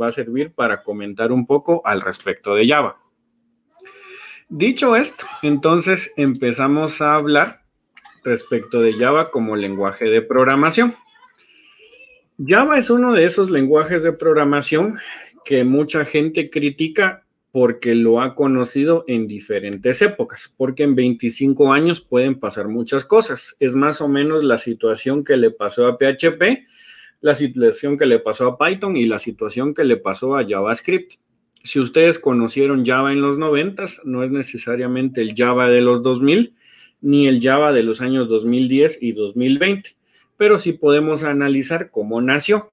va a servir para comentar un poco al respecto de Java. Dicho esto, entonces empezamos a hablar respecto de Java como lenguaje de programación. Java es uno de esos lenguajes de programación que mucha gente critica porque lo ha conocido en diferentes épocas, porque en 25 años pueden pasar muchas cosas. Es más o menos la situación que le pasó a PHP la situación que le pasó a Python y la situación que le pasó a JavaScript. Si ustedes conocieron Java en los 90, no es necesariamente el Java de los 2000 ni el Java de los años 2010 y 2020, pero sí podemos analizar cómo nació.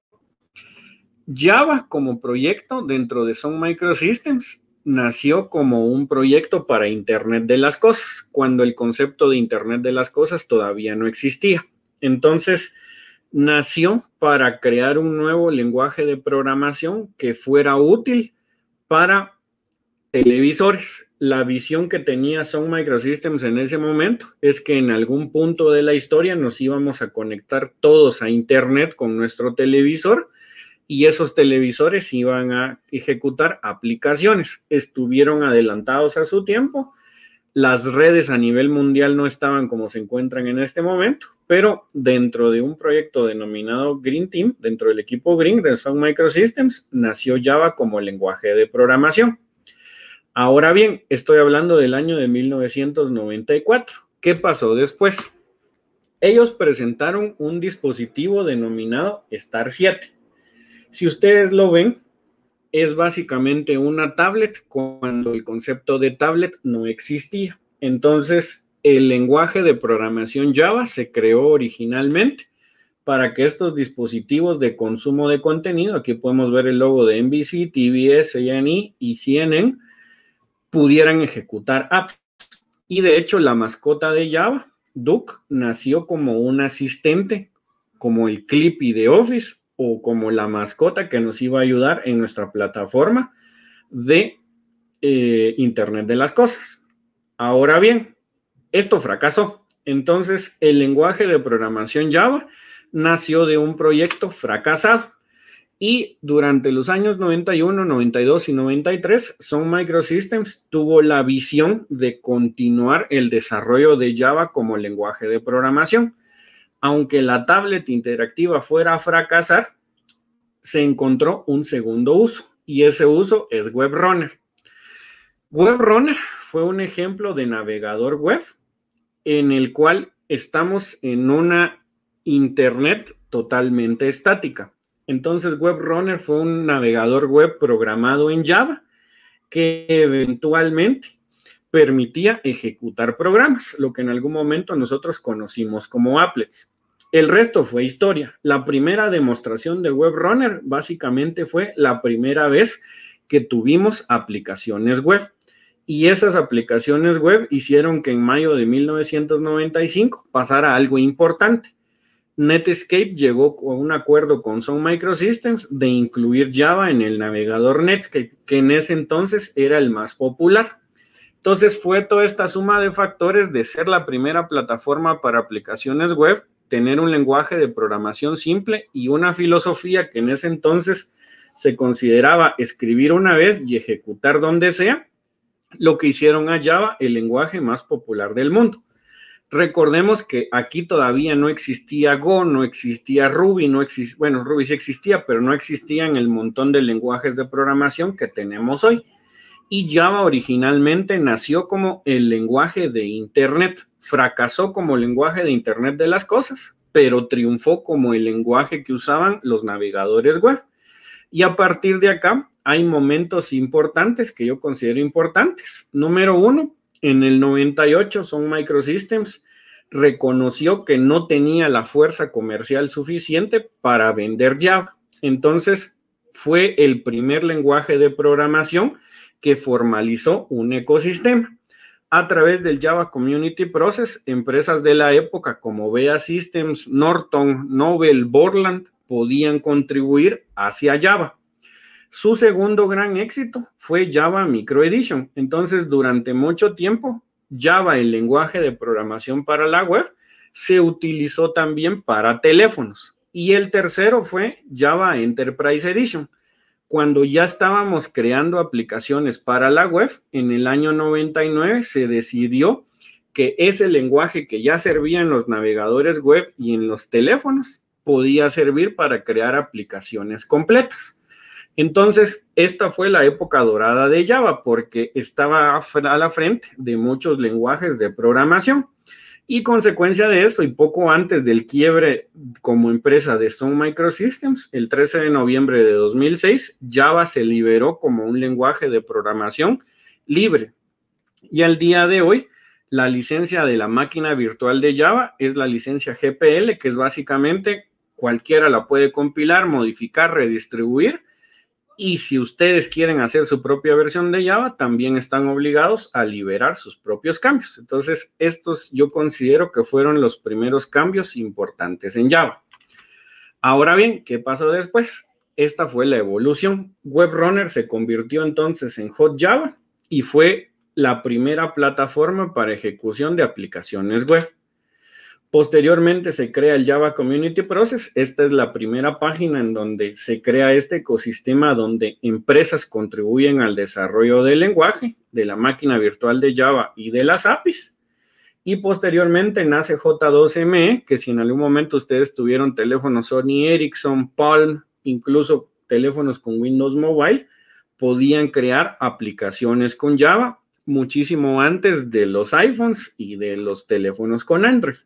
Java como proyecto dentro de Sun Microsystems nació como un proyecto para Internet de las Cosas, cuando el concepto de Internet de las Cosas todavía no existía. Entonces, nació para crear un nuevo lenguaje de programación que fuera útil para televisores. La visión que tenía Sun Microsystems en ese momento es que en algún punto de la historia nos íbamos a conectar todos a Internet con nuestro televisor y esos televisores iban a ejecutar aplicaciones. Estuvieron adelantados a su tiempo las redes a nivel mundial no estaban como se encuentran en este momento, pero dentro de un proyecto denominado Green Team, dentro del equipo Green de Sun Microsystems, nació Java como lenguaje de programación. Ahora bien, estoy hablando del año de 1994. ¿Qué pasó después? Ellos presentaron un dispositivo denominado Star 7. Si ustedes lo ven, es básicamente una tablet cuando el concepto de tablet no existía. Entonces, el lenguaje de programación Java se creó originalmente para que estos dispositivos de consumo de contenido, aquí podemos ver el logo de NBC, TBS, A&E y CNN, pudieran ejecutar apps. Y de hecho, la mascota de Java, Duck, nació como un asistente, como el Clippy de Office, o como la mascota que nos iba a ayudar en nuestra plataforma de eh, Internet de las Cosas. Ahora bien, esto fracasó. Entonces, el lenguaje de programación Java nació de un proyecto fracasado. Y durante los años 91, 92 y 93, Sun Microsystems tuvo la visión de continuar el desarrollo de Java como lenguaje de programación aunque la tablet interactiva fuera a fracasar, se encontró un segundo uso y ese uso es WebRunner. WebRunner fue un ejemplo de navegador web en el cual estamos en una internet totalmente estática. Entonces WebRunner fue un navegador web programado en Java que eventualmente permitía ejecutar programas, lo que en algún momento nosotros conocimos como applets. El resto fue historia. La primera demostración de Web Runner básicamente fue la primera vez que tuvimos aplicaciones web. Y esas aplicaciones web hicieron que en mayo de 1995 pasara algo importante. Netscape llegó a un acuerdo con Sun Microsystems de incluir Java en el navegador Netscape, que en ese entonces era el más popular. Entonces fue toda esta suma de factores de ser la primera plataforma para aplicaciones web, tener un lenguaje de programación simple y una filosofía que en ese entonces se consideraba escribir una vez y ejecutar donde sea, lo que hicieron a Java el lenguaje más popular del mundo. Recordemos que aquí todavía no existía Go, no existía Ruby, no existía, bueno, Ruby sí existía, pero no existían el montón de lenguajes de programación que tenemos hoy. Y Java originalmente nació como el lenguaje de Internet fracasó como lenguaje de Internet de las Cosas, pero triunfó como el lenguaje que usaban los navegadores web. Y a partir de acá hay momentos importantes que yo considero importantes. Número uno, en el 98 son Microsystems reconoció que no tenía la fuerza comercial suficiente para vender Java. Entonces fue el primer lenguaje de programación que formalizó un ecosistema a través del Java Community Process, empresas de la época como Bea Systems, Norton, Nobel, Borland podían contribuir hacia Java. Su segundo gran éxito fue Java Micro Edition. Entonces, durante mucho tiempo, Java, el lenguaje de programación para la web, se utilizó también para teléfonos. Y el tercero fue Java Enterprise Edition cuando ya estábamos creando aplicaciones para la web, en el año 99 se decidió que ese lenguaje que ya servía en los navegadores web y en los teléfonos podía servir para crear aplicaciones completas. Entonces, esta fue la época dorada de Java porque estaba a la frente de muchos lenguajes de programación. Y consecuencia de eso, y poco antes del quiebre como empresa de Sun Microsystems, el 13 de noviembre de 2006, Java se liberó como un lenguaje de programación libre. Y al día de hoy, la licencia de la máquina virtual de Java es la licencia GPL, que es básicamente cualquiera la puede compilar, modificar, redistribuir y si ustedes quieren hacer su propia versión de Java, también están obligados a liberar sus propios cambios. Entonces, estos yo considero que fueron los primeros cambios importantes en Java. Ahora bien, ¿qué pasó después? Esta fue la evolución. WebRunner se convirtió entonces en Hot Java y fue la primera plataforma para ejecución de aplicaciones web. Posteriormente se crea el Java Community Process. Esta es la primera página en donde se crea este ecosistema donde empresas contribuyen al desarrollo del lenguaje, de la máquina virtual de Java y de las APIs. Y posteriormente nace J2ME, que si en algún momento ustedes tuvieron teléfonos Sony Ericsson, Palm, incluso teléfonos con Windows Mobile, podían crear aplicaciones con Java muchísimo antes de los iPhones y de los teléfonos con Android.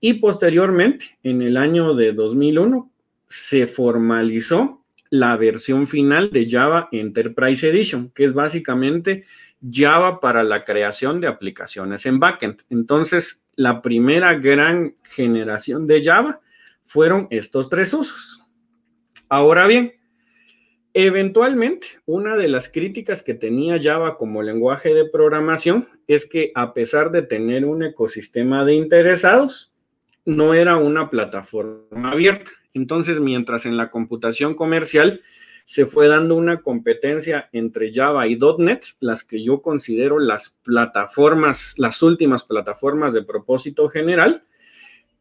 Y posteriormente, en el año de 2001, se formalizó la versión final de Java Enterprise Edition, que es básicamente Java para la creación de aplicaciones en backend. Entonces, la primera gran generación de Java fueron estos tres usos. Ahora bien, eventualmente, una de las críticas que tenía Java como lenguaje de programación es que a pesar de tener un ecosistema de interesados, no era una plataforma abierta. Entonces, mientras en la computación comercial se fue dando una competencia entre Java y .NET, las que yo considero las plataformas, las últimas plataformas de propósito general,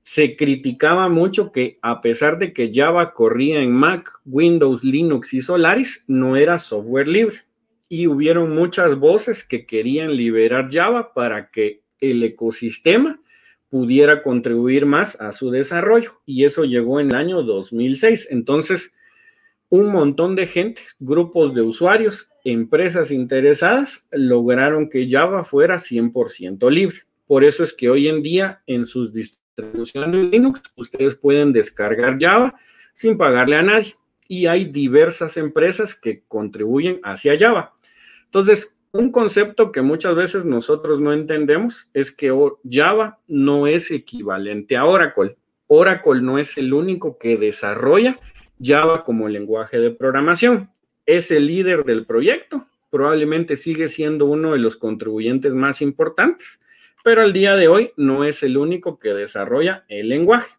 se criticaba mucho que a pesar de que Java corría en Mac, Windows, Linux y Solaris, no era software libre. Y hubieron muchas voces que querían liberar Java para que el ecosistema pudiera contribuir más a su desarrollo. Y eso llegó en el año 2006. Entonces, un montón de gente, grupos de usuarios, empresas interesadas, lograron que Java fuera 100% libre. Por eso es que hoy en día en sus distribuciones Linux ustedes pueden descargar Java sin pagarle a nadie. Y hay diversas empresas que contribuyen hacia Java. Entonces, un concepto que muchas veces nosotros no entendemos es que oh, Java no es equivalente a Oracle. Oracle no es el único que desarrolla Java como lenguaje de programación. Es el líder del proyecto, probablemente sigue siendo uno de los contribuyentes más importantes, pero al día de hoy no es el único que desarrolla el lenguaje.